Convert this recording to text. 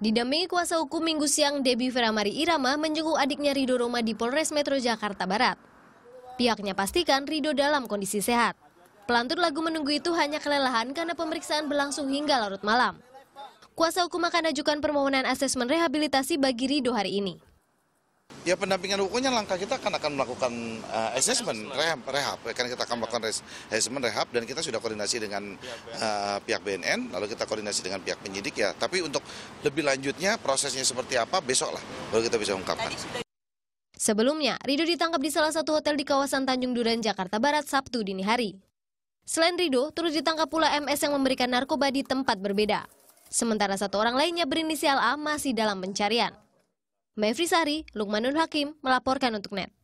Didampingi kuasa hukum Minggu siang, Debi Veramari Irama menjenguk adiknya Rido Roma di Polres Metro Jakarta Barat. Pihaknya pastikan Rido dalam kondisi sehat. Pelantun lagu menunggu itu hanya kelelahan karena pemeriksaan berlangsung hingga larut malam. Kuasa hukum akan ajukan permohonan asesmen rehabilitasi bagi Rido hari ini. Ya pendampingan hukumnya langkah kita akan akan melakukan uh, assessment rehab, rehab ya, kan kita akan melakukan assessment rehab dan kita sudah koordinasi dengan uh, pihak BNN lalu kita koordinasi dengan pihak penyidik ya tapi untuk lebih lanjutnya prosesnya seperti apa besok lah baru kita bisa ungkapkan. Sebelumnya, Rido ditangkap di salah satu hotel di kawasan Tanjung Duren, Jakarta Barat, Sabtu dini hari. Selain Rido, terus ditangkap pula MS yang memberikan narkoba di tempat berbeda. Sementara satu orang lainnya berinisial A masih dalam pencarian. Mevri Sari, Lukmanul Hakim melaporkan untuk NET.